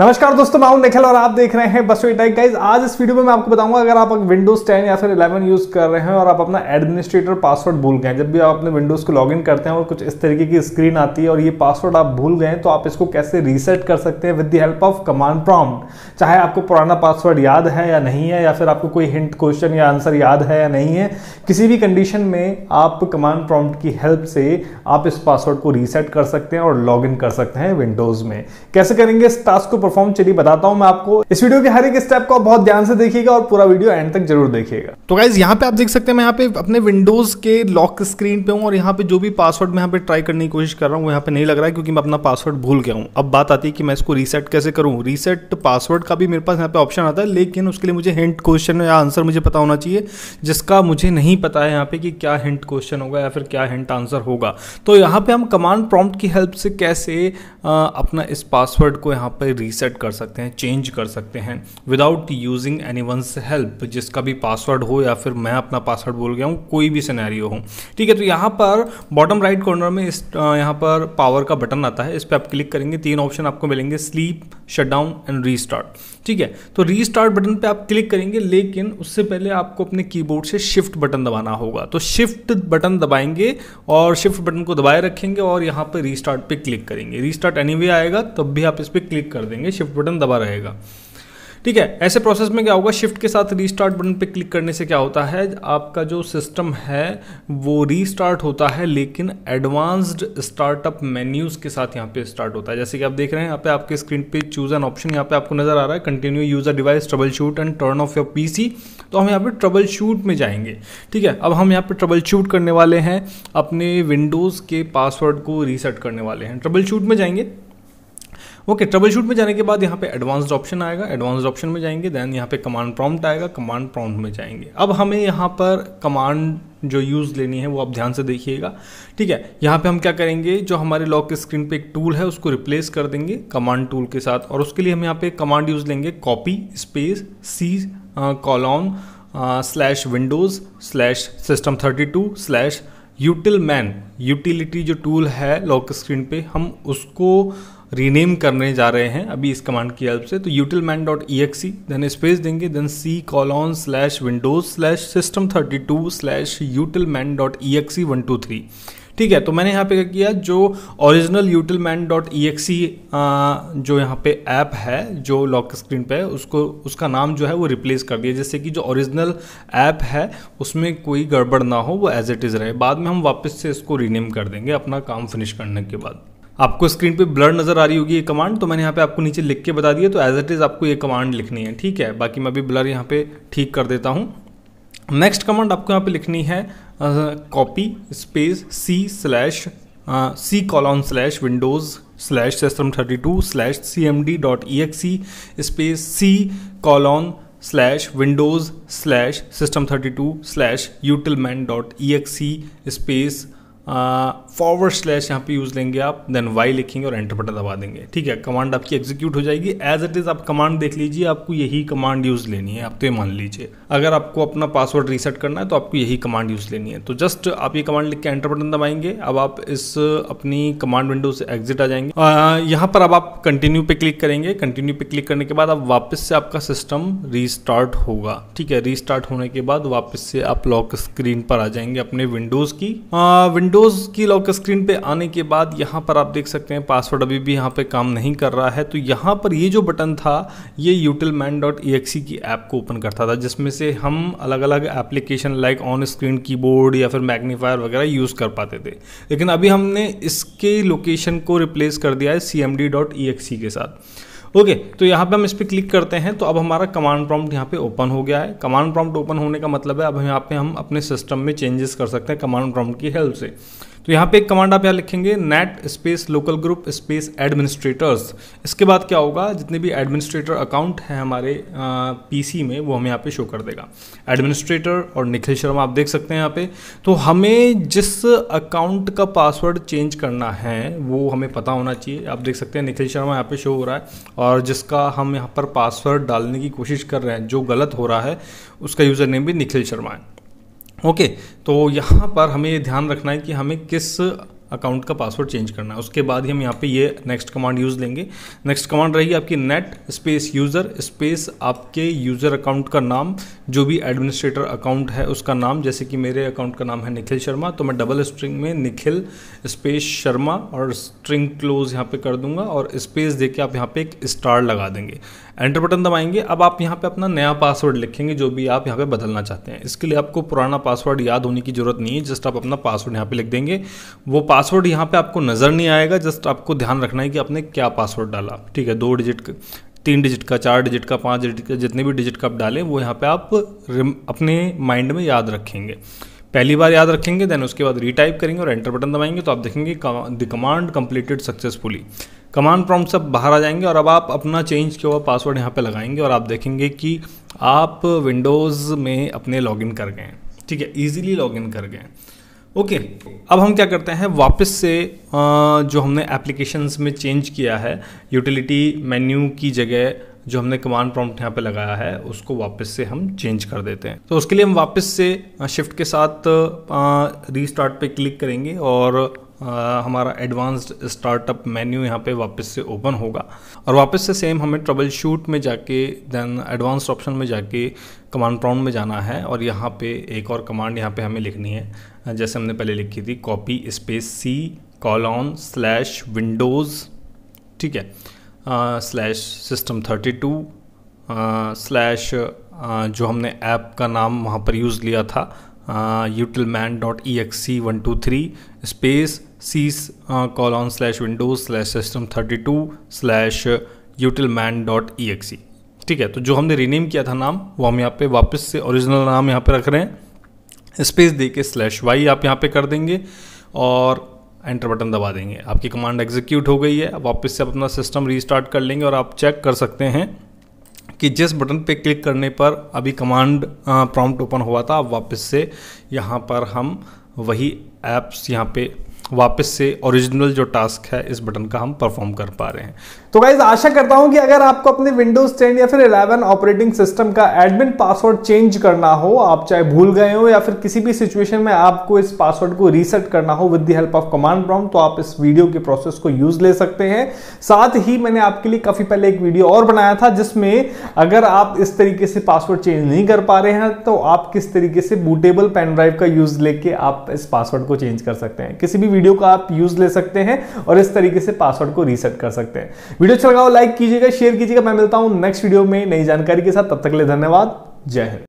नमस्कार दोस्तों मैं हूं निखिल और आप देख रहे हैं बस टेक गाइज आज इस वीडियो में मैं आपको बताऊंगा अगर आप विंडोज 10 या फिर 11 यूज कर रहे हैं और आप अपना एडमिनिस्ट्रेटर पासवर्ड भूल गए जब भी आप अपने विंडोज को लॉगिन करते हैं और कुछ इस तरीके की स्क्रीन आती है और ये पासवर्ड आप भूल गए तो आप इसको कैसे रीसेट कर सकते हैं with the help of command prompt चाहे आपको पुराना पासवर्ड याद है या नहीं है या फिर आपको कोई हिंट क्वेश्चन या आंसर याद है या नहीं है किसी भी कंडीशन में आप कमांड प्रॉम की हेल्प से आप इस पासवर्ड को रीसेट कर सकते हैं और लॉग कर सकते हैं विंडोज में कैसे करेंगे इस टास्क को परफॉर्म चलिए बताता हूं मैं आपको इस वीडियो के हर एक स्टेप को आप बहुत ध्यान से देखिएगा और पूरा वीडियो एंड तक जरूर देखिएगा तो गाइज यहाँ पे आप देख सकते हैं मैं यहाँ पे अपने विंडोज के लॉक स्क्रीन पे हूँ और यहाँ पे जो भी पासवर्ड मैं यहाँ पे ट्राई करने की कोशिश कर रहा हूँ यहाँ पे नहीं लग रहा है क्योंकि मैं अपना पासवर्ड भूल गया हूँ अब बात आती है कि मैं इसको रीसेट कैसे करूँ रीसेट पासवर्ड का भी मेरे पास यहाँ पे ऑप्शन आता है लेकिन उसके लिए मुझे हिंट क्वेश्चन या आंसर मुझे पता होना चाहिए जिसका मुझे नहीं पता है यहाँ पे कि क्या हिंट क्वेश्चन होगा या फिर क्या हिंट आंसर होगा तो यहाँ पे हम कमांड प्रॉम्प्ट की हेल्प से कैसे आ, अपना इस पासवर्ड को यहाँ पे री रीसेट कर सकते हैं चेंज कर सकते हैं without using any one help जिसका भी पासवर्ड हो या फिर मैं अपना पासवर्ड बोल गया हूँ कोई भी सिनेरियो हो ठीक है तो यहाँ पर बॉटम राइट कॉर्नर में इस यहाँ पर पावर का बटन आता है इस पर आप क्लिक करेंगे तीन ऑप्शन आपको मिलेंगे sleep shut down and restart ठीक है तो रीस्टार्ट बटन पर आप क्लिक करेंगे लेकिन उससे पहले आपको अपने कीबोर्ड से शिफ्ट बटन दबाना होगा तो शिफ्ट बटन दबाएंगे और शिफ्ट बटन को दबाए रखेंगे और यहाँ पर रीस्टार्ट पे क्लिक करेंगे रीस्टार्ट एनी वे आएगा तब भी आप इस पर क्लिक कर देंगे जाएंगे शिफ्ट बटन दबा रहेगा ठीक है ऐसे प्रोसेस में क्या होगा शिफ्ट के साथ रीस्टार्ट बटन पे क्लिक करने से क्या होता है आपका जो सिस्टम है वो रीस्टार्ट होता है लेकिन एडवांस्ड स्टार्टअप मेन्यूज़ के साथ यहाँ पे स्टार्ट होता है जैसे कि आप देख रहे हैं यहाँ पे आपके स्क्रीन पे चूज एन ऑप्शन यहाँ पे आपको नजर आ रहा है continue use user device troubleshoot and turn off your P तो हम यहाँ पे ट्रबल शूट में जाएंगे ठीक है अब हम यहाँ पे ट्रबल शूट करने वाले हैं अपने विंडोज़ के पासवर्ड को रीसेट करने वाले हैं ट्रबल शूट में जाएंगे ओके ट्रबल शूट में जाने के बाद यहाँ पे एडवांस्ड ऑप्शन आएगा एडवांस्ड ऑप्शन में जाएंगे देन यहाँ पे कमांड प्रॉम्प्ट आएगा कमांड प्रॉम्प्ट में जाएंगे अब हमें यहाँ पर कमांड जो यूज़ लेनी है वो आप ध्यान से देखिएगा ठीक है यहाँ पे हम क्या करेंगे जो हमारे लॉक स्क्रीन पे एक टूल है उसको रिप्लेस कर देंगे कमांड टूल के साथ और उसके लिए हम यहाँ पे कमांड यूज़ लेंगे copy space C colon slash Windows slash system thirty two slash utilman utility जो टूल है लॉक स्क्रीन पे हम उसको रीनेम करने जा रहे हैं अभी इस कमांड की हेल्प से तो utilman dot exe then space देंगे then C colon slash Windows slash system thirty two slash utilman dot exe one two three ठीक है तो मैंने यहाँ पे क्या किया जो original utilman dot exe जो यहाँ पे ऐप है जो लॉक स्क्रीन पे है उसको उसका नाम जो है वो रिप्लेस कर दिया जैसे कि जो ओरिजिनल ऐप है उसमें कोई गड़बड़ ना हो वो एज इट इज़ रहे बाद में हम वापस से इसको रीनेम कर देंगे अपना काम फिनिश करने के बाद आपको स्क्रीन पे ब्लर नज़र आ रही होगी ये कमांड तो मैंने यहाँ पे आपको नीचे लिख के बता दिया तो एज इट इज़ आपको ये कमांड लिखनी है ठीक है बाकी मैं भी ब्लर यहाँ पे ठीक कर देता हूँ नेक्स्ट कमांड आपको यहाँ पे लिखनी है copy space C slash C colon slash Windows slash system thirty two slash C M D dot E X C space C colon slash Windows slash system thirty two slash utilman dot E X C space forward slash यहाँ पे use लेंगे आप then Y लिखेंगे और enter button दबा देंगे ठीक है कमांड आपकी एग्जीक्यूट हो जाएगी एज इट इज़ आप कमांड देख लीजिए आपको यही कमांड यूज़ लेनी है आप तो ये मान लीजिए अगर आपको अपना पासवर्ड रीसेट करना है तो आपको यही कमांड यूज़ लेनी है तो जस्ट आप ये कमांड लिख के एंटर बटन दबाएंगे अब आप इस अपनी कमांड विंडो से एग्जिट आ जाएंगे यहाँ पर अब आप कंटिन्यू पे क्लिक करेंगे कंटिन्यू पे क्लिक करने के बाद अब वापस से आपका सिस्टम रीस्टार्ट होगा ठीक है रीस्टार्ट होने के बाद वापस से आप लॉक स्क्रीन पर आ जाएंगे अपने विंडोज़ की विंडो विंडोज़ की लॉक स्क्रीन पे आने के बाद यहाँ पर आप देख सकते हैं पासवर्ड अभी भी यहाँ पे काम नहीं कर रहा है तो यहाँ पर ये जो बटन था ये मैन डॉट की ऐप को ओपन करता था जिसमें से हम अलग अलग application like on screen keyboard या फिर मैग्नीफायर वगैरह यूज़ कर पाते थे लेकिन अभी हमने इसके लोकेशन को रिप्लेस कर दिया है सी के साथ ओके तो यहाँ पे हम इस पर क्लिक करते हैं तो अब हमारा कमांड प्रॉम्प्ट यहाँ पे ओपन हो गया है कमांड प्रॉम्प्ट ओपन होने का मतलब है अब यहाँ पे हम अपने सिस्टम में चेंजेस कर सकते हैं कमांड प्रॉम्प्ट की हेल्प से तो यहाँ पे एक कमांड आप यहाँ लिखेंगे net space local group space administrators इसके बाद क्या होगा जितने भी एडमिनिस्ट्रेटर अकाउंट हैं हमारे पीसी में वो हमें यहाँ पे शो कर देगा एडमिनिस्ट्रेटर और निखिल शर्मा आप देख सकते हैं यहाँ पे तो हमें जिस अकाउंट का पासवर्ड चेंज करना है वो हमें पता होना चाहिए आप देख सकते हैं निखिल शर्मा यहाँ पे शो हो रहा है और जिसका हम यहाँ पर पासवर्ड डालने की कोशिश कर रहे हैं जो गलत हो रहा है उसका यूज़र नेम भी निखिल शर्मा है ओके तो यहाँ पर हमें ये ध्यान रखना है कि हमें किस अकाउंट का पासवर्ड चेंज करना है उसके बाद ही हम यहाँ पे ये नेक्स्ट कमांड यूज़ लेंगे नेक्स्ट कमांड रहेगी आपकी नेट स्पेस यूज़र स्पेस आपके यूज़र अकाउंट का नाम जो भी एडमिनिस्ट्रेटर अकाउंट है उसका नाम जैसे कि मेरे अकाउंट का नाम है निखिल शर्मा तो मैं डबल स्ट्रिंग में निखिल स्पेस शर्मा और स्ट्रिंग क्लोज यहाँ पर कर दूंगा और स्पेस दे के आप यहाँ पर एक स्टार लगा देंगे एंटर बटन दबाएंगे अब आप यहाँ पे अपना नया पासवर्ड लिखेंगे जो भी आप यहाँ पे बदलना चाहते हैं इसके लिए आपको पुराना पासवर्ड याद होने की ज़रूरत नहीं है जस्ट आप अपना पासवर्ड यहाँ पे लिख देंगे वो पासवर्ड यहाँ पे आपको नज़र नहीं आएगा जस्ट आपको ध्यान रखना है कि आपने क्या पासवर्ड डाला ठीक है दो डिजिट तीन डिजिट का चार डिजिट का पाँच डिजिट का जितने भी डिजिट का आप डालें वो यहाँ पर आप अपने माइंड में याद रखेंगे पहली बार याद रखेंगे देन उसके बाद रीटाइप करेंगे और एंटर बटन दबाएंगे तो आप देखेंगे the command completed successfully command prompt से बाहर आ जाएंगे और अब आप अपना चेंज किया हुआ पासवर्ड यहाँ पे लगाएंगे और आप देखेंगे कि आप विंडोज़ में अपने लॉगिन कर गए ठीक है ईजिली लॉगिन कर गए ओके अब हम क्या करते हैं वापस से जो हमने एप्लीकेशंस में चेंज किया है यूटिलिटी मेन्यू की जगह जो हमने कमांड प्रॉम्प्ट यहाँ पे लगाया है उसको वापस से हम चेंज कर देते हैं तो उसके लिए हम वापस से शिफ्ट के साथ रीस्टार्ट पे क्लिक करेंगे और हमारा एडवांस्ड स्टार्टअप मेन्यू यहाँ पे वापस से ओपन होगा और वापस से सेम हमें ट्रबल शूट में जाके देन एडवांस्ड ऑप्शन में जाके कमांड प्रॉम्प्ट में जाना है और यहाँ पे एक और कमांड यहाँ पे हमें लिखनी है जैसे हमने पहले लिखी थी copy space C colon slash Windows ठीक है slash system thirty two slash जो हमने ऐप का नाम वहाँ पर यूज़ लिया था utilman dot E X C one two three space C colon slash Windows slash system thirty two slash utilman dot exe ठीक है तो जो हमने रीनेम किया था नाम वो हम यहाँ पे वापस से ओरिजिनल नाम यहाँ पे रख रहे हैं स्पेस दे के स्लैश वाई आप यहाँ पे कर देंगे और एंटर बटन दबा देंगे आपकी कमांड एग्जीक्यूट हो गई है अब वापस से अपना सिस्टम रीस्टार्ट कर लेंगे और आप चेक कर सकते हैं कि जिस बटन पे क्लिक करने पर अभी कमांड प्रॉम्प्ट ओपन हुआ था आप वापस से यहाँ पर हम वही एप्स यहाँ पे वापस से ओरिजिनल जो टास्क है इस बटन का हम परफॉर्म कर पा रहे हैं तो गाइज आशा करता हूं कि अगर आपको अपने विंडोज 10 या फिर 11 ऑपरेटिंग सिस्टम का एडमिन पासवर्ड चेंज करना हो आप चाहे भूल गए हो या फिर किसी भी सिचुएशन में आपको इस पासवर्ड को रीसेट करना हो with the help of command prompt तो आप इस वीडियो के प्रोसेस को यूज ले सकते हैं साथ ही मैंने आपके लिए काफी पहले एक वीडियो और बनाया था जिसमें अगर आप इस तरीके से पासवर्ड चेंज नहीं कर पा रहे हैं तो आप किस तरीके से बूटेबल पेन ड्राइव का यूज लेके आप इस पासवर्ड को चेंज कर सकते हैं किसी भी वीडियो का आप यूज ले सकते हैं और इस तरीके से पासवर्ड को रीसेट कर सकते हैं वीडियो अच्छा लगाओ लाइक कीजिएगा शेयर कीजिएगा मैं मिलता हूं नेक्स्ट वीडियो में नई जानकारी के साथ तब तक के लिए धन्यवाद जय हिंद